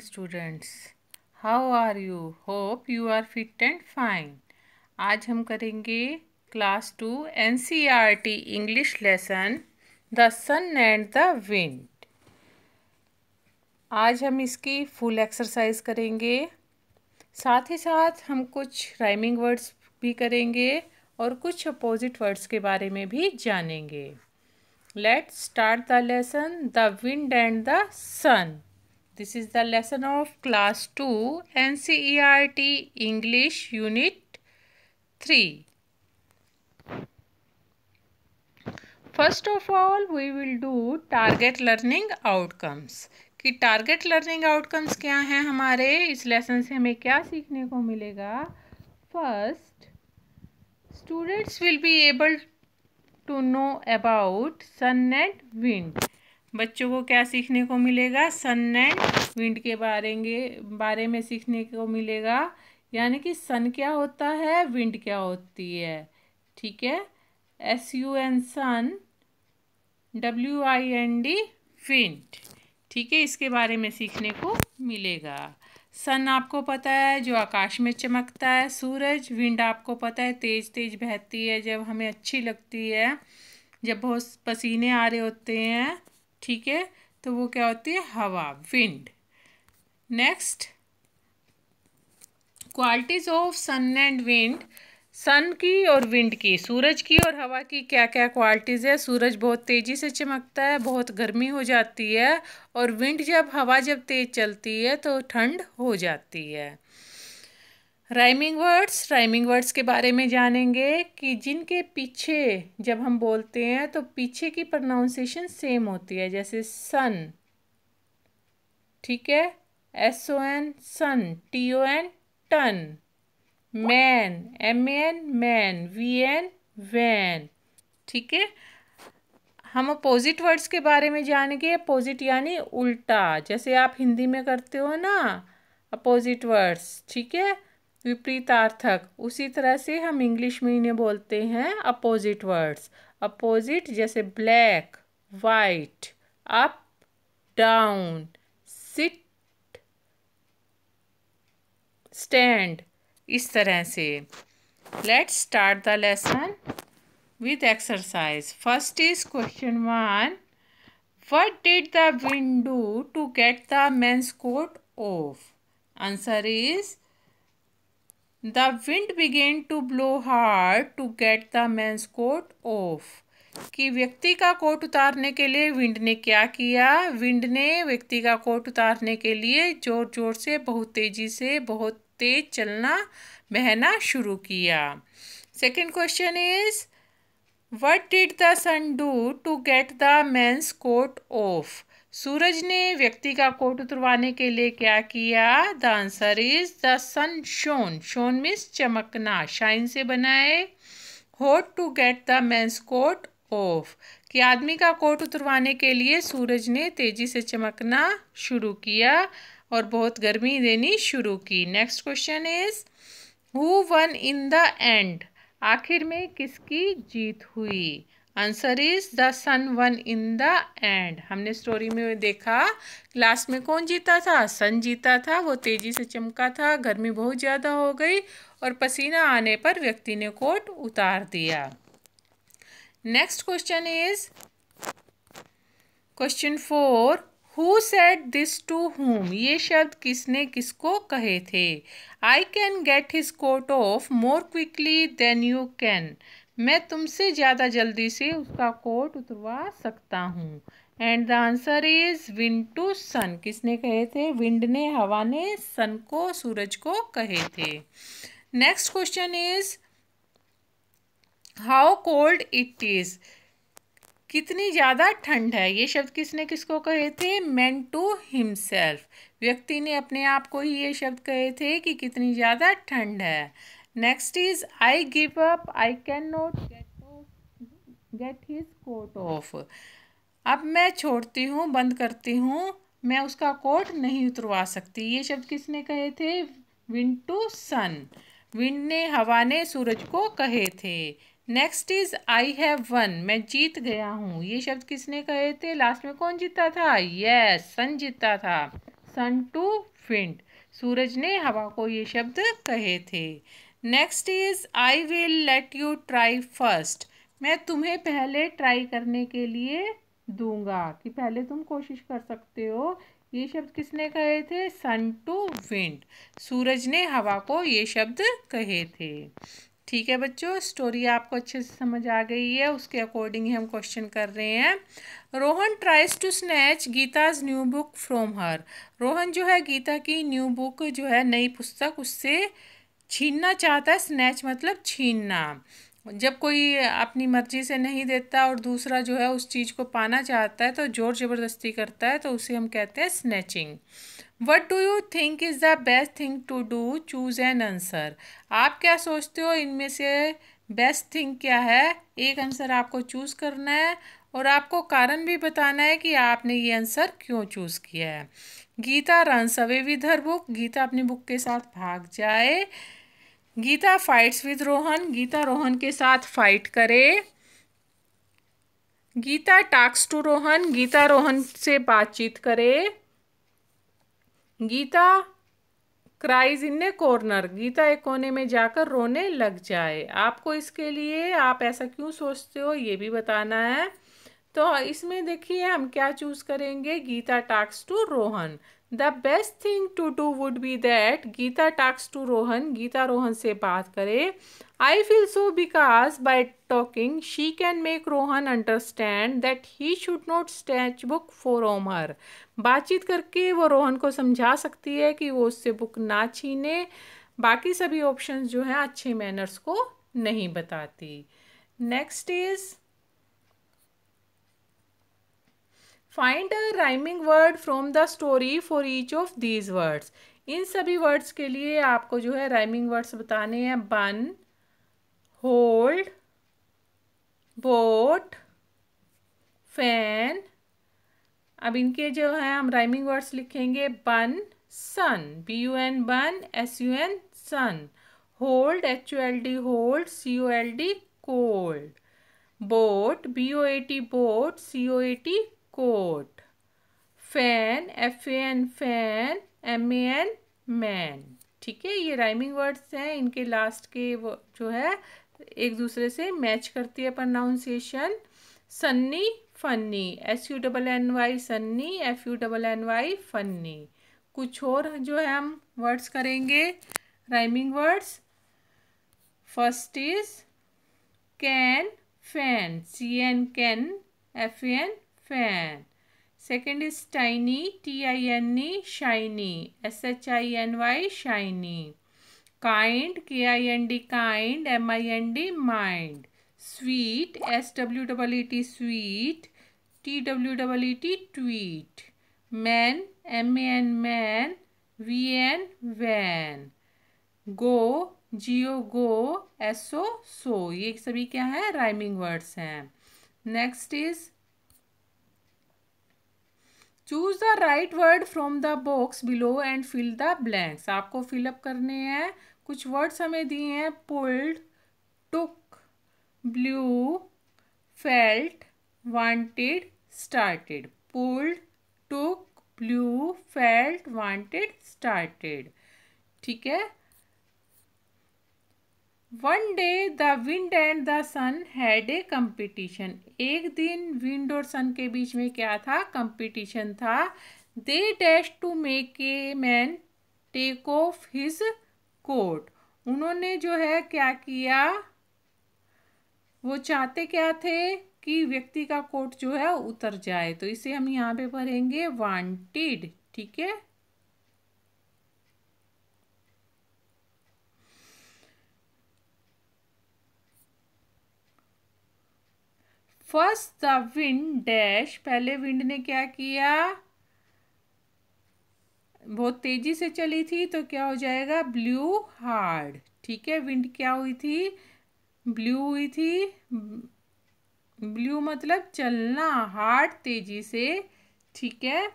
Students how are you hope you are fit and fine आज हम करेंगे class two N C R T English lesson the sun and the wind आज हम इसकी full exercise करेंगे साथ ही साथ हम कुछ राइमिंग वर्ड्स भी करेंगे और कुछ अपोजिट वर्ड्स के बारे में भी जानेंगे let's start the lesson the wind and the sun This is the lesson of class 2 NCERT English Unit 3. First of all, we will do target learning outcomes. कि target learning outcomes क्या हैं हमारे इस lesson से हमें क्या सीखने को मिलेगा First, students will be able to know about sun and wind. बच्चों को क्या सीखने को मिलेगा सन एंड विंड के बारे बारे में सीखने को मिलेगा यानी कि सन क्या होता है विंड क्या होती है ठीक है S U N sun W I N D wind ठीक है इसके बारे में सीखने को मिलेगा सन आपको पता है जो आकाश में चमकता है सूरज विंड आपको पता है तेज तेज बहती है जब हमें अच्छी लगती है जब बहुत पसीने आ रहे होते हैं ठीक है तो वो क्या होती है हवा wind next qualities of sun and wind sun की और विंड की सूरज की और हवा की क्या क्या क्वालिटीज़ है सूरज बहुत तेज़ी से चमकता है बहुत गर्मी हो जाती है और विंड जब हवा जब तेज़ चलती है तो ठंड हो जाती है राइमिंग वर्ड्स राइमिंग वर्ड्स के बारे में जानेंगे कि जिनके पीछे जब हम बोलते हैं तो पीछे की प्रोनाउंसिएशन सेम होती है जैसे सन ठीक है S O N son T O N ton M A N man V A N ठीक है हम अपोजिट वर्ड्स के बारे में जानेंगे अपोजिट यानी उल्टा जैसे आप हिंदी में करते हो ना अपोजिट वर्ड्स ठीक है विपरीतार्थक उसी तरह से हम इंग्लिश में इन्हें बोलते हैं अपोजिट वर्ड्स अपोजिट जैसे black white up down sit stand इस तरह से let's start the lesson with exercise first is question one what did the wind do to get the the man's off answer is the wind began to blow hard to get the man's coat off कि व्यक्ति का coat उतारने के लिए wind ने क्या किया wind ने व्यक्ति का कोट उतारने के लिए जोर जोर से बहुत तेज़ी से बहुत तेज चलना बहना शुरू किया second question is what did the sun do to get the man's coat off सूरज ने व्यक्ति का कोट उतरवाने के लिए क्या किया the answer is the sun shone shone means चमकना शाइन से बनाए hot to get the man's coat off कि आदमी का कोट उतरवाने के लिए सूरज ने तेजी से चमकना शुरू किया और बहुत गर्मी देनी शुरू की next question is who won in the end आखिर में किसकी जीत हुई answer is the sun won in the end हमने स्टोरी में देखा क्लास में कौन जीता था सन जीता था वो तेज़ी से चमका था गर्मी बहुत ज़्यादा हो गई और पसीना आने पर व्यक्ति ने कोट उतार दिया next question is question four who said this to whom ये शब्द किसने किसको कहे थे I can get his coat off more quickly than you can मैं तुमसे ज़्यादा जल्दी से उसका कोट उतरवा सकता हूँ and the answer is wind to sun किसने कहे थे विंड ने हवा ने सन को सूरज को कहे थे next question is how cold it is कितनी ज़्यादा ठंड है ये शब्द किसने किसको कहे थे मैन टू हिमसेल्फ व्यक्ति ने अपने आप को ही ये शब्द कहे थे कि कितनी ज़्यादा ठंड है is I give up I can cannot get off, get his coat off अब मैं छोड़ती हूँ बंद करती हूँ मैं उसका कोट नहीं उतरवा सकती ये शब्द किसने कहे थे विंड टू सन विंड ने हवा ने सूरज को कहे थे next is I have won मैं जीत गया हूँ ये शब्द किसने कहे थे लास्ट में कौन जीता था यस yes, सन जीता था सन टू विंड सूरज ने हवा को ये शब्द कहे थे next is I will let you try first मैं तुम्हें पहले ट्राई करने के लिए दूंगा कि पहले तुम कोशिश कर सकते हो ये शब्द किसने कहे थे सन टू विंड सूरज ने हवा को ये शब्द कहे थे ठीक है बच्चों स्टोरी आपको अच्छे से समझ आ गई है उसके अकॉर्डिंग ही हम क्वेश्चन कर रहे हैं Rohan tries to snatch Geeta's new book from her Rohan जो है गीता की न्यू बुक जो है नई पुस्तक उससे छीनना चाहता है स्नैच मतलब छीनना जब कोई अपनी मर्जी से नहीं देता और दूसरा जो है उस चीज़ को पाना चाहता है तो ज़ोर ज़बरदस्ती करता है तो उसे हम कहते हैं snatching what do you think is the best thing to do choose an answer आप क्या सोचते हो इनमें से बेस्ट थिंग क्या है एक आंसर आपको चूज़ करना है और आपको कारण भी बताना है कि आपने ये आंसर क्यों चूज़ किया है Geeta runs away with her book Geeta अपनी बुक के साथ भाग जाए गीता फाइट्स विद रोहन गीता रोहन के साथ फाइट करे गीता टाक्स टू रोहन गीता रोहन से बातचीत करे Geeta cries in a corner Geeta एक कोने में जाकर रोने लग जाए आपको इसके लिए आप ऐसा क्यों सोचते हो ये भी बताना है तो इसमें देखिए हम क्या चूज़ करेंगे Geeta talks to Rohan the best thing to do would be that Geeta talks to Rohan Geeta Rohan से बात करे I feel so because by talking she can make Rohan understand that he should not snatch book from her बातचीत करके वो रोहन को समझा सकती है कि वो उससे बुक ना छीने बाकी सभी ऑप्शंस जो हैं अच्छे मैनर्स को नहीं बताती next is find a rhyming word from the story for each of these words इन सभी वर्ड्स के लिए आपको जो है राइमिंग वर्ड्स बताने हैं बन होल्ड बोट फैन अब इनके जो है हम राइमिंग वर्ड्स लिखेंगे bun sun B U N bun S U N sun hold H U L D hold C O L D cold boat B O A T boat C O A T coat fan F A N fan M A N man ठीक है ये rhyming words हैं इनके last के वो जो है एक दूसरे से मैच करती है pronunciation sunny funny S U double N Y sunny F U double N Y funny कुछ और जो है हम वर्ड्स करेंगे rhyming words first is can fan C N can F N fan. Second is tiny, T-I-N-E, shiny, S-H-I-N-Y, shiny. Kind, K-I-N-D, kind, M-I-N-D, mind. Sweet, S-W-E-E-T, sweet, T-W-E-E-T, tweet. Man, M-A-N, man, V-N, van. Go, G O go S O so ये सभी क्या है rhyming words हैं next is choose the right word from the box below and fill the blanks आपको fill up करने हैं कुछ words हमें दिए हैं pulled took blew felt wanted started pulled took blew felt wanted started ठीक है one day the wind and the sun had a competition एक दिन विंड और सन के बीच में क्या था कम्पिटिशन था they dash to make a man take off his coat उन्होंने जो है क्या किया वो चाहते क्या थे कि व्यक्ति का कोट जो है उतर जाए तो इसे हम यहाँ पे भरेंगे वांटेड ठीक है फर्स्ट द विंड डैश पहले विंड ने क्या किया बहुत तेजी से चली थी तो क्या हो जाएगा ब्लू हार्ड ठीक है विंड क्या हुई थी ब्लू हुई थी ब्लू मतलब चलना हार्ड तेजी से ठीक है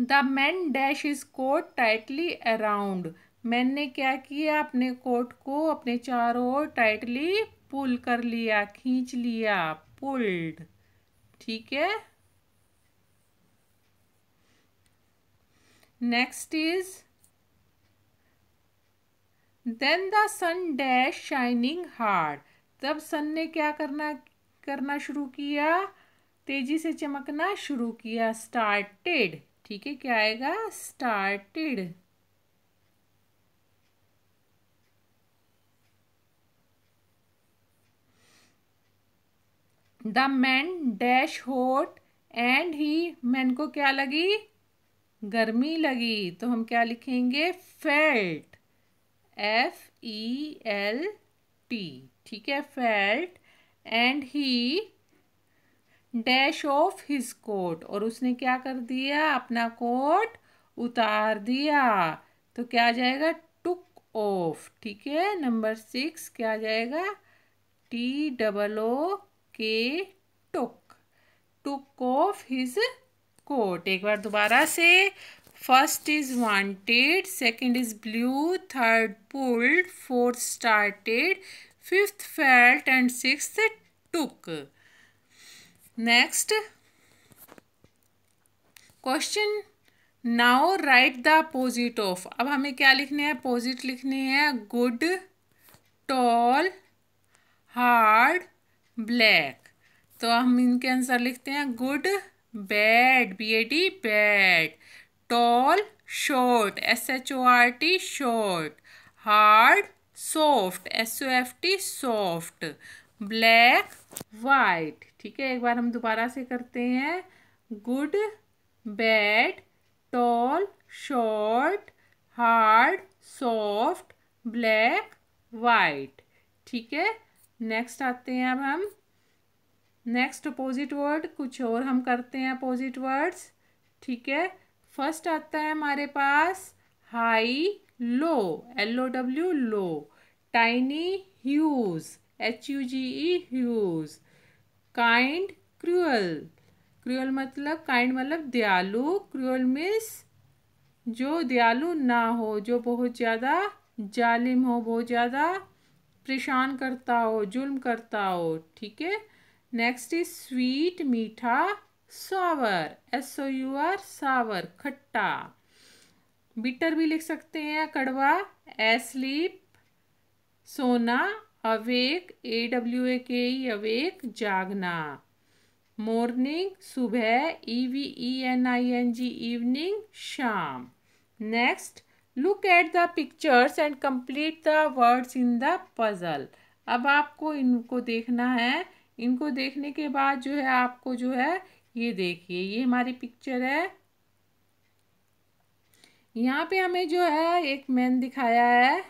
the man dash his coat tightly around man ने क्या किया अपने कोट को अपने चारों ओर टाइटली पुल कर लिया खींच लिया पुल्ड ठीक है next is then the sun dash shining hard तब सन ने क्या करना करना शुरू किया तेजी से चमकना शुरू किया स्टार्टेड ठीक है क्या आएगा started the man dash hot and he man को क्या लगी गर्मी लगी तो हम क्या लिखेंगे felt F E L T ठीक है felt and he dash off his coat और उसने क्या कर दिया अपना कोट उतार दिया तो क्या आ जाएगा टुक ऑफ ठीक है नंबर सिक्स क्या आ जाएगा T double O K took took off his coat एक बार दोबारा से first is wanted second is blew third pulled fourth started fifth felt and six took next question now write the opposite of अब हमें क्या लिखने हैं opposite लिखने हैं गुड टॉल हार्ड ब्लैक तो हम इनके आंसर लिखते हैं good bad B A D bad tall short S H O R T short hard soft S O F T soft black white ठीक है एक बार हम दोबारा से करते हैं good bad tall short hard soft black white ठीक है नेक्स्ट आते हैं अब हम नेक्स्ट अपोजिट वर्ड कुछ और हम करते हैं अपोजिट वर्ड्स ठीक है फर्स्ट आता है हमारे पास high low L O W low tiny huge H U G E huge kind cruel cruel मतलब काइंड मतलब दयालु क्रूअल मीन्स जो दयालु ना हो जो बहुत ज़्यादा जालिम हो बहुत ज़्यादा परेशान करता हो जुल्म करता हो ठीक है नेक्स्ट इज स्वीट मीठा sour S O U R sour खट्टा बिटर भी लिख सकते हैं कड़वा एसलीप सोना अवेक ए डब्ल्यू ए के ई अवेक जागना मॉर्निंग सुबह E V E N I N G evening शाम next look at the pictures and complete the words in the puzzle अब आपको इनको देखना है इनको देखने के बाद जो है आपको जो है ये देखिए ये हमारी पिक्चर है यहाँ पे हमें जो है एक मैन दिखाया है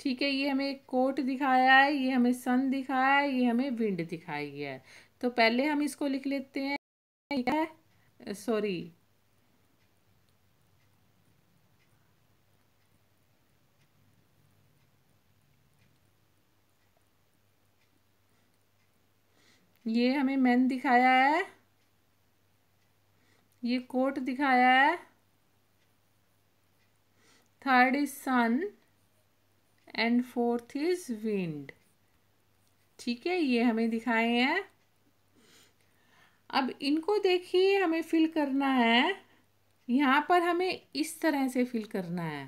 ठीक है ये हमें एक कोट दिखाया है ये हमें सन दिखाया है ये हमें विंड दिखाई है तो पहले हम इसको लिख लेते हैं सॉरी ये हमें मैन दिखाया है ये कोट दिखाया है third is sun and fourth is wind ठीक है ये हमें दिखाए हैं अब इनको देखिए हमें फिल करना है यहाँ पर हमें इस तरह से फिल करना है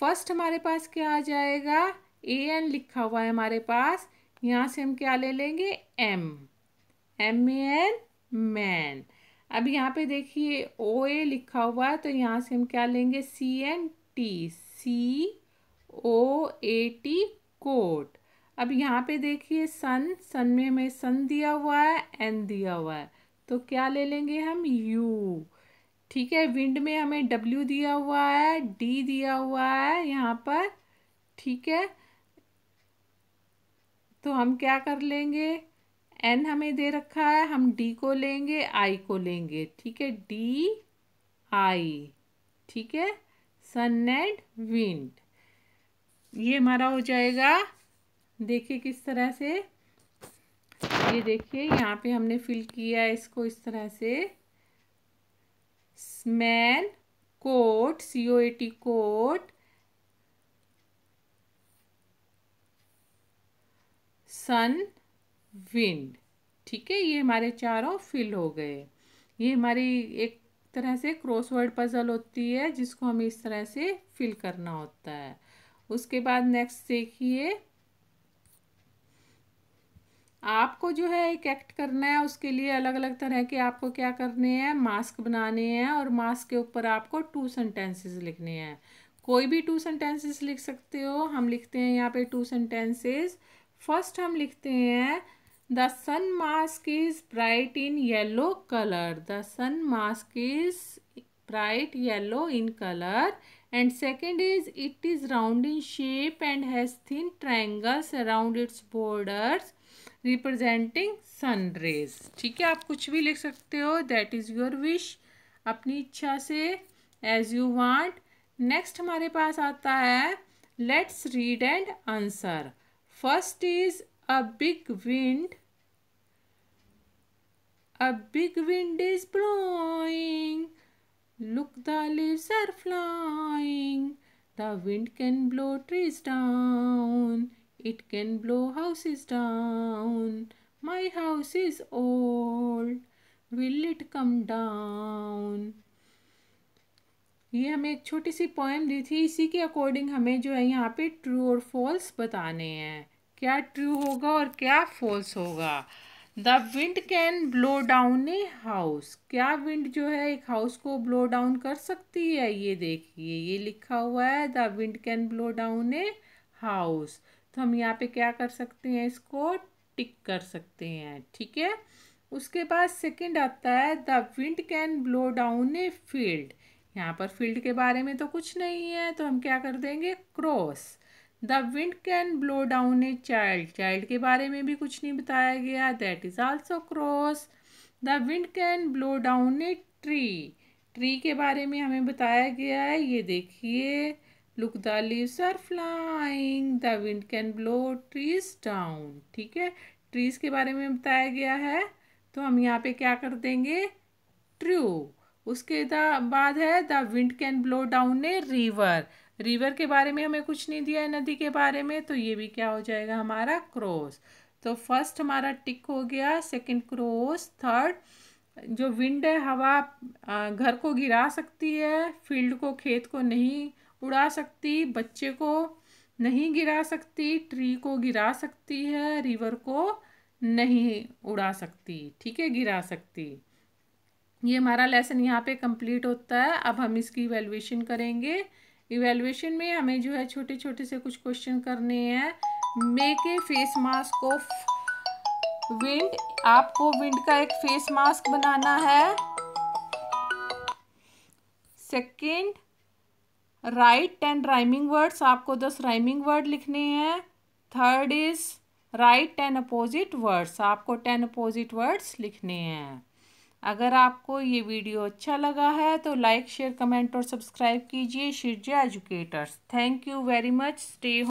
फर्स्ट हमारे पास क्या आ जाएगा ए एन लिखा हुआ है हमारे पास यहाँ से हम क्या ले लेंगे M M A N man अब यहाँ पे देखिए ओ ए लिखा हुआ है तो यहाँ से हम क्या लेंगे C N T C O A T coat अब यहाँ पे देखिए सन सन में हमें सन दिया हुआ है एन दिया हुआ है तो क्या ले लेंगे हम यू ठीक है विंड में हमें डब्ल्यू दिया हुआ है डी दिया हुआ है यहाँ पर ठीक है तो हम क्या कर लेंगे एन हमें दे रखा है हम डी को लेंगे आई को लेंगे ठीक है डी आई ठीक है सन एंड विंड ये हमारा हो जाएगा देखिए किस तरह से ये देखिए यहाँ पे हमने फिल किया है इसको इस तरह से स्मैन coat C O A T coat sun wind ठीक है ये हमारे चारों फिल हो गए ये हमारी एक तरह से क्रॉसवर्ड पजल होती है जिसको हमें इस तरह से फिल करना होता है उसके बाद नेक्स्ट देखिए आपको जो है एक एक्ट करना है उसके लिए अलग अलग तरह के आपको क्या करने हैं मास्क बनाने हैं और मास्क के ऊपर आपको टू सेंटेंसेस लिखने हैं कोई भी टू सेंटेंसेस लिख सकते हो हम लिखते हैं यहाँ पे टू सेंटेंसेस फर्स्ट हम लिखते हैं the sun mask is bright in yellow colour the sun mask is bright yellow in colour and second is it is round in shape and has thin triangles around its borders representing sun rays ठीक है आप कुछ भी लिख सकते हो that is your wish अपनी इच्छा से एज यू वांट नेक्स्ट हमारे पास आता है let's read and answer first is A big wind. A big wind is blowing. Look, the leaves are flying. The wind can blow trees down. It can blow houses down. My house is old. Will it come down? ये हमें एक छोटी सी poem दी थी इसी के according हमें जो है यहाँ पे ट्रू और फॉल्स बताने हैं क्या ट्रू होगा और क्या फॉल्स होगा the wind can blow down a house क्या विंड जो है एक हाउस को ब्लो डाउन कर सकती है ये देखिए ये लिखा हुआ है the wind can blow down a house तो हम यहाँ पे क्या कर सकते हैं इसको टिक कर सकते हैं ठीक है उसके बाद सेकंड आता है the wind can blow down a field यहाँ पर फील्ड के बारे में तो कुछ नहीं है तो हम क्या कर देंगे cross the wind can blow down a child child के बारे में भी कुछ नहीं बताया गया that is also cross the wind can blow down a tree tree के बारे में हमें बताया गया है ये देखिए look the leaves are flying the wind can blow trees down ठीक है ट्रीज के बारे में बताया गया है तो हम यहाँ पे क्या कर देंगे ट्रू उसके बाद है the wind can blow down a river river के बारे में हमें कुछ नहीं दिया है नदी के बारे में तो ये भी क्या हो जाएगा हमारा क्रॉस तो फर्स्ट हमारा टिक हो गया सेकंड क्रॉस थर्ड जो विंड है हवा घर को गिरा सकती है फील्ड को खेत को नहीं उड़ा सकती बच्चे को नहीं गिरा सकती ट्री को गिरा सकती है रिवर को नहीं उड़ा सकती ठीक है गिरा सकती ये हमारा लेसन यहाँ पे कंप्लीट होता है अब हम इसकी वैल्यूएशन करेंगे इवेल्युएशन में हमें जो है छोटे छोटे से कुछ क्वेश्चन करने हैं make a face mask of wind आपको विंड का एक फेस मास्क बनाना है second write ten rhyming words आपको दस राइमिंग वर्ड लिखने हैं third is write ten opposite words आपको टेन अपोजिट वर्ड्स लिखने हैं अगर आपको ये वीडियो अच्छा लगा है तो लाइक शेयर कमेंट और सब्सक्राइब कीजिए Shirja educators thank you very much stay